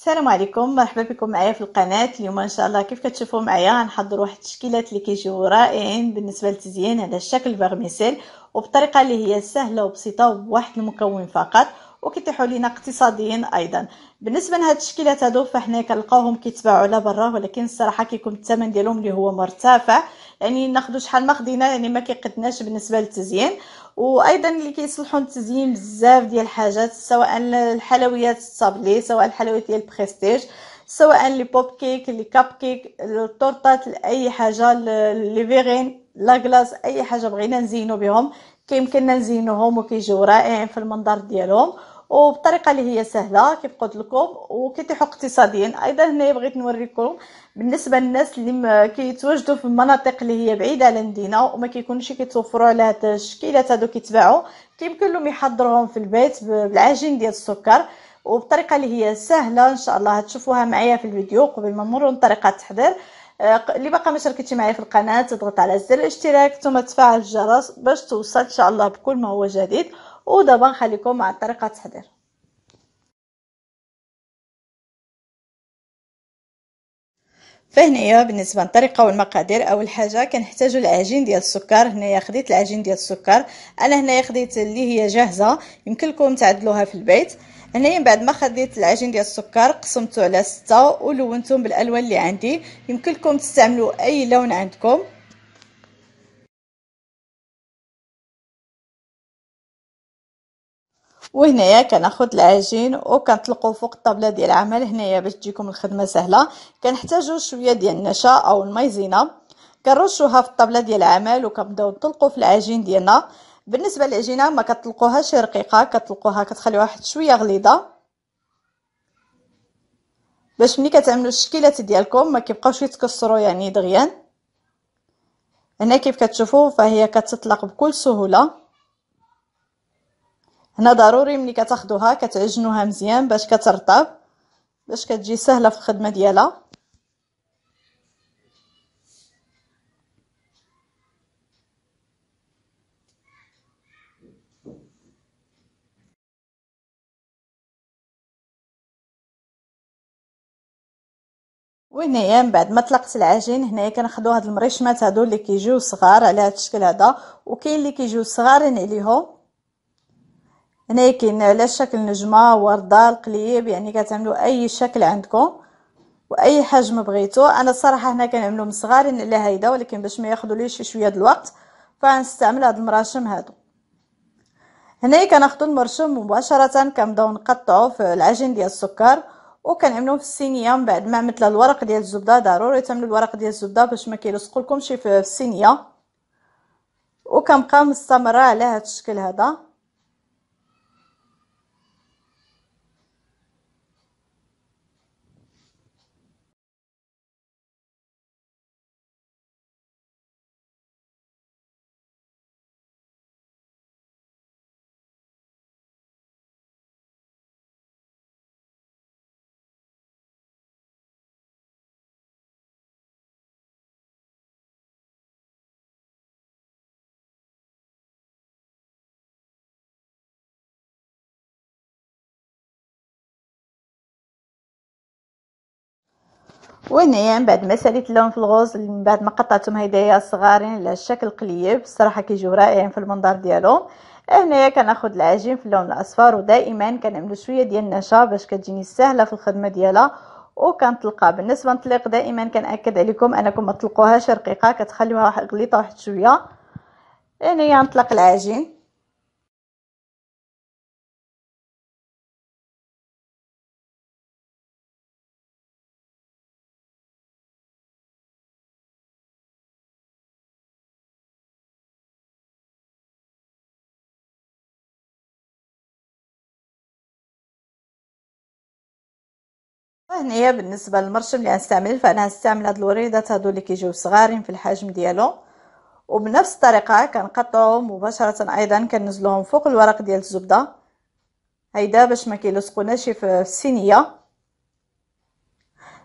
السلام عليكم مرحبا بكم معايا في القناه اليوم ان شاء الله كيف كتشوفوا معايا غنحضر واحد التشكيلات اللي كيجيو رائعين بالنسبه للتزيين على الشكل فيرميسيل وبطريقه اللي هي سهله وبسيطه وبواحد المكون فقط وكيتيحوا لينا اقتصاديين ايضا بالنسبه لهاد التشكيلات هادو فحنا كنلقاوهم كيتباعوا على برا ولكن الصراحه كيكون الثمن ديالهم اللي هو مرتفع يعني ناخذ شحال ما خدينا يعني ما كيقدناش بالنسبه للتزيين وايضا اللي كيصلحوا التزيين بزاف ديال الحاجات سواء الحلويات الصابلي سواء الحلويات ديال البريستيج سواء لي بوب كيك لي كاب كيك التورتات اي حاجه لي فيغين لا غلاس اي حاجه بغينا نزينو بهم كيمكننا نزينوهم وكيجيو رائعين في المنظر ديالهم وبطريقه اللي هي سهله كيف قلت لكم وكيتيحوا اقتصاديا ايضا هنا بغيت نوريكم بالنسبه للناس اللي كيتواجدوا في المناطق اللي هي بعيده على المدينه وما كيكونش كيتوفروا على هاد الشكيلات هادو كيتباعوا كيمكن لهم يحضروهم في البيت بالعجين ديال السكر وبطريقه اللي هي سهله ان شاء الله هتشوفوها معايا في الفيديو قبل ما نمروا لطريقه التحضير آه، اللي باقا ما شاركتي معايا في القناه تضغط على زر الاشتراك ثم تفعل الجرس باش توصل ان شاء الله بكل ما هو جديد ودابا نخليكم مع طريقه التحضير فهنايا بالنسبه للطريقه والمقادير اول حاجه كنحتاجوا العجين ديال السكر هنايا خديت العجين ديال السكر انا هنايا خديت اللي هي جاهزه يمكن لكم تعدلوها في البيت هنايا من بعد ما خديت العجين ديال السكر قسمته على ستة ولونتهم بالالوان اللي عندي يمكن لكم تستعملوا اي لون عندكم وهنايا كناخد العجين وكنطلقو فوق الطابله ديال العمل هنايا باش تجيكم الخدمه سهله كنحتاجو شويه ديال النشا او المايزينا كنرشوها في الطابله ديال العمل وكنبداو نطلقو في العجين ديالنا بالنسبه للعجينه ما كتطلقوهاش رقيقه كتطلقوها كتخليوها واحد شويه غليظه باش ملي كتعملوا الشكيلات ديالكم ما كيبقاوش يتكسروا يعني دغيا هنا كيف كتشوفوا فهي كتطلق بكل سهوله هنا ضروري ملي كتاخدوها كتعجنوها مزيان باش كترطب باش كتجي سهله في الخدمه ديالها وهنايا من بعد ما طلقت العجين هنايا كناخذوا هاد المريشمات هادو اللي كيجيو صغار على هاد الشكل هذا وكاين اللي كيجيو صغارين عليهم هنا كاين على شكل نجمه ورده القليب يعني كتعملوا اي شكل عندكم واي حجم بغيتو انا الصراحه هنا كنعملو من صغارين على هيدا ولكن باش ما ليش شويه د الوقت فغنستعمل هاد المراشم هادو هنا كناخدو المرشم مباشره كنبداو نقطعو في العجين ديال السكر وكنعملو في الصينيه من بعد ما مثل الورق ديال الزبده ضروري تعملوا الورق ديال الزبده باش ما في الصينيه وكنبقى مستمره على هاد الشكل هذا وهنايا من بعد ما ساليت اللون في الغوز من بعد ما قطعتهم هدايا صغارين على شكل قليب الصراحه كيجيو رائعين في المنظر ديالهم هنايا كناخذ العجين في اللون الاصفر ودائما كنعملو شويه ديال النشا باش كتجيني سهله في الخدمه ديالها وكنطلقها بالنسبه للطليق دائما كنأكد عليكم انكم ما تطلقوهاش رقيقه كتخليوها غليطه واحد شويه هنايا نطلق العجين هنايا بالنسبه للمرشم اللي غنستعمل فانا غنستعمل هاد الوريدات هادو اللي كيجيو صغارين في الحجم ديالو وبنفس الطريقه كنقطعهم مباشره ايضا كنزلوهم فوق الورق ديال الزبده هيدا باش ما كيلصقوناش في الصينيه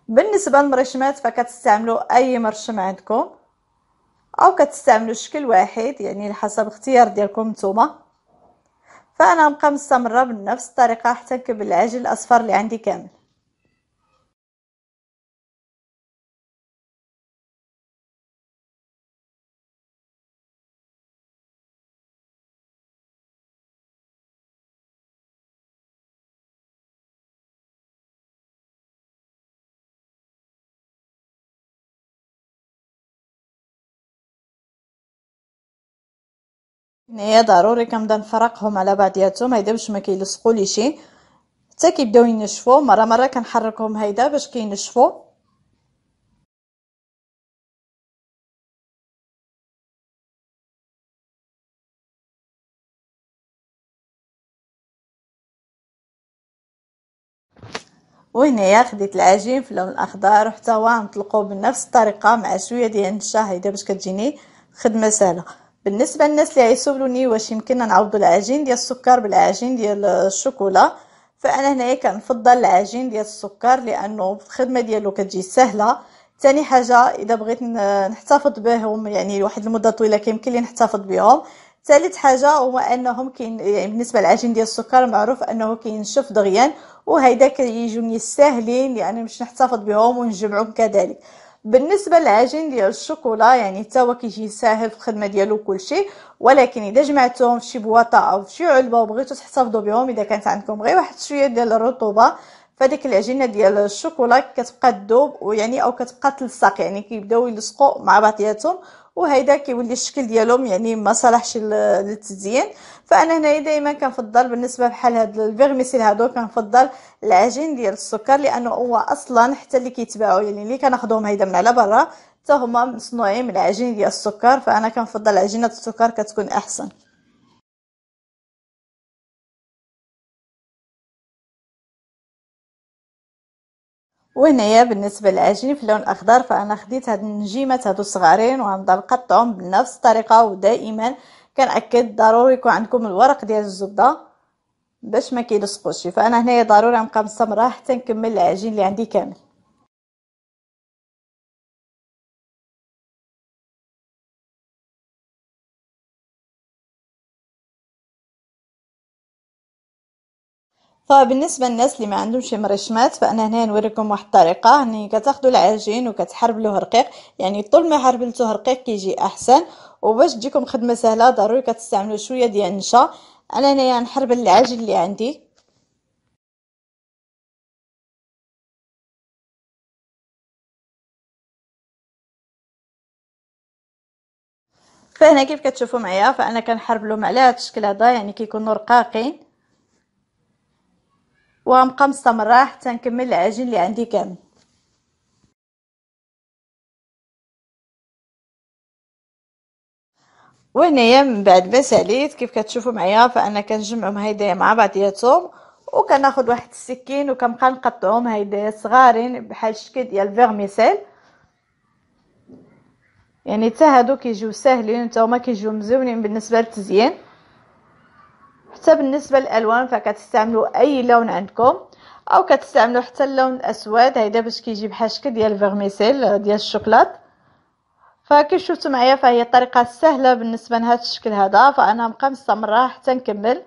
بالنسبه للمرشمات فكتستعملوا اي مرشم عندكم او كتستعملوا شكل واحد يعني حسب اختيار ديالكم نتوما فانا نبقى مستمره بنفس الطريقه حتى نكمل العجل الاصفر اللي عندي كامل هنايا ضروري كنبدا نفرقهم على بعضياتهم هيدا باش ما كيلصقوا لي شي حتى كيبداو ينشفوا مره مره كنحركهم هيدا باش كينشفوا وهنايا خديت العجين في اللون الاخضر وحتى هو نطلقوه بنفس الطريقه مع شويه ديال النشا هيدا باش كتجيني خدمه سهله بالنسبه للناس اللي يسولوني واش يمكننا نعوضوا العجين ديال السكر بالعجين ديال الشوكولا فانا هنايا كنفضل العجين ديال السكر لانه الخدمه ديالو كتجي سهله ثاني حاجه اذا بغيت نحتفظ بهم يعني واحد المده طويله كيمكن لي نحتفظ بهم ثالث حاجه هو انهم كاين يعني بالنسبه للعجين ديال السكر معروف انه كينشف دغيا وهيدا كيجوني ساهلين لان يعني باش نحتفظ بهم ونجمعهم كذلك بالنسبه للعجين ديال الشوكولا يعني حتى هو كيجي ساهل في الخدمه ديالو كلشي ولكن اذا جمعتهم في شي بواطه او في شي علبه وبغيتو تحتفظوا بهم اذا كانت عندكم غير واحد شويه ديال الرطوبه فديك العجينه ديال الشوكولا كتبقى تذوب ويعني او كتبقى تلصق يعني كيبداو يلصقوا مع بعضياتهم وهيدا كيولي الشكل ديالهم يعني ما صالحش للتزيين فانا هنايا دائما كنفضل بالنسبه بحال هاد الفيرميسيل هادو كنفضل العجين ديال السكر لانه هو اصلا حتى اللي كيتباعوا يعني اللي كناخذهم هيدا من على برا حتى هما مصنوعين من العجين ديال السكر فانا كنفضل عجينه السكر كتكون احسن وهنايا بالنسبه للعجين في اللون الاخضر فانا خديت هاد النجيمات هادو صغارين وغنبدا نقطعهم بنفس الطريقه ودائما كنأكد ضروري يكون عندكم الورق ديال الزبده باش ما كيلصقوش فانا هنايا ضروري نبقى مستمره حتى نكمل العجين اللي عندي كامل فبالنسبة للناس اللي ما شي مرشمات فانا هنا نوريكم واحد الطريقة هني يعني كتاخدوا العجين وكتحربلوه رقيق يعني طول ما حربلتوه رقيق كيجي احسن وباش تجيكم خدمة سهلة ضروري كتستعملوا شوية ديال النشا انا هنايا نحربل العجين اللي عندي فهنا كيف كتشوفوا معايا فانا كنحربلهم على هذا الشكل هذا يعني كيكونوا رقاقين وغنبقى مستمرة حتى نكمل العجين اللي عندي كامل وهنايا من بعد ما ساليت كيف كتشوفوا معايا فانا كنجمعهم هيدايا مع بعضياتهم وكناخذ واحد السكين وكنبقى نقطعهم هيدايا صغارين بحال الشكل ديال فيرميسيل يعني حتى هادو كيجيو ساهلين حتى هما كيجيو مزيونين بالنسبه للتزيين حتى بالنسبه للالوان فكتستعملوا اي لون عندكم او كتستعملوا حتى اللون الاسود هيدا باش كيجي بحال هكا ديال الفيرميسيل ديال الشوكولات فكي شفتوا معايا فهي طريقه سهله بالنسبه لهذا الشكل هذا فانا مبقى مستمره حتى نكمل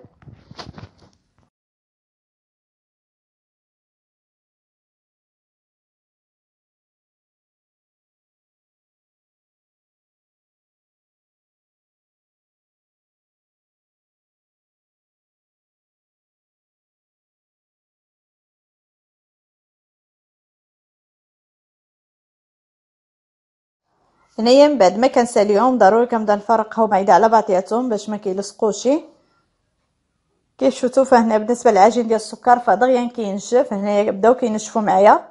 هنايا من بعد ما كنساليهم ضروري كنبدا نفرقهم عيد على بعضياتهم باش ما كيلصقوش كيف شفتوا فهنا بالنسبه للعجين ديال السكر فدغيا يعني كينشف هنايا بداو كينشفوا معايا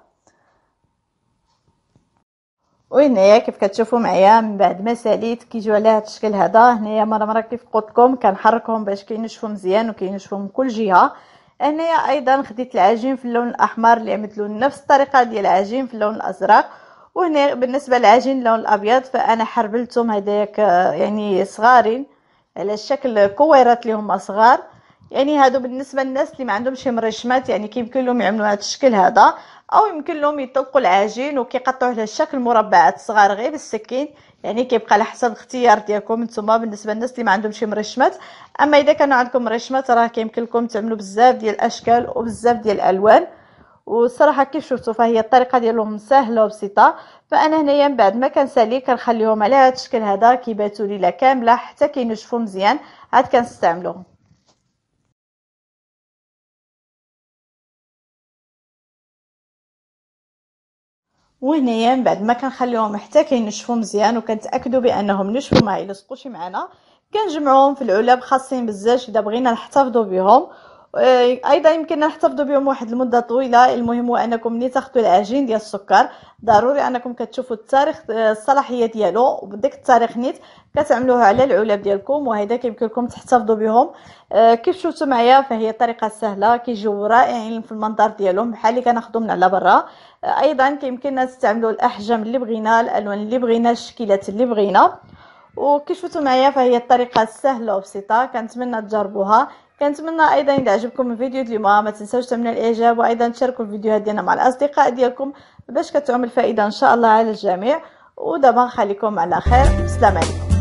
وهنايا كيف كتشوفوا معايا من بعد ما ساليت كيجيو على هذا الشكل هذا هنايا مره مره كيف قلت لكم كنحركهم باش كينشفوا مزيان وكينشفوا من كل جهه هنايا ايضا خديت العجين في اللون الاحمر اللي عملت له نفس الطريقه ديال العجين في اللون الازرق وهنا بالنسبه للعجين اللون الابيض فانا حربلتهم هذاك يعني صغارين على شكل كويرات اللي هما صغار يعني هادو بالنسبه للناس اللي ما عندهمش مرشمات يعني كيمكن لهم يعملوا هذا الشكل هذا او يمكن لهم يطلقوا العجين وكيقطعوه على شكل مربعات صغار غير بالسكين يعني كيبقى على حسب الاختيار ديالكم نتوما بالنسبه للناس اللي ما عندهمش مرشمات اما اذا كانوا عندكم مرشمات راه كيمكن لكم تعملوا بزاف ديال الاشكال وبزاف ديال الالوان والصراحه كيف شفتوا فهي الطريقه ديالهم سهله وبسيطه فانا هنايا من بعد ما كنسالي كنخليهم على هذا الشكل هذا كيباتوا لي لا كامله حتى كينشفوا مزيان عاد كنستعملوهم وهنايا من بعد ما كنخليهم حتى كينشفوا مزيان وكنتاكدوا بانهم نشفوا ما يلصقوش معنا كنجمعوهم في العلب خاصين بزاف اذا بغينا نحتفظوا بهم آه، ايضا يمكننا نحتفظوا بهم واحد المده طويله المهم هو انكم ملي تاخذوا العجين ديال السكر ضروري انكم كتشوفوا التاريخ آه، الصلاحيه ديالو بديك التاريخ نيت كتعملوها على العلب ديالكم وهذا كيمكن لكم تحتفظوا بهم آه، كيف شفتوا معايا فهي طريقه سهله كيجيو رائعين في المنظر ديالهم بحال اللي كناخذو من على برا ايضا كيمكننا نستعملوا الاحجام اللي بغينا الالوان اللي بغينا الشكلات اللي بغينا وكي شفتوا معايا فهي الطريقه سهله وبسيطه كنتمنى تجربوها كنتمنى ايضا اذا عجبكم الفيديو اليوم ما تنساوش تعملوا الاعجاب وايضا تشاركوا الفيديوهات ديالنا مع الاصدقاء ديالكم باش كتعمل الفائده ان شاء الله على الجميع ودابا نخليكم على خير السلام عليكم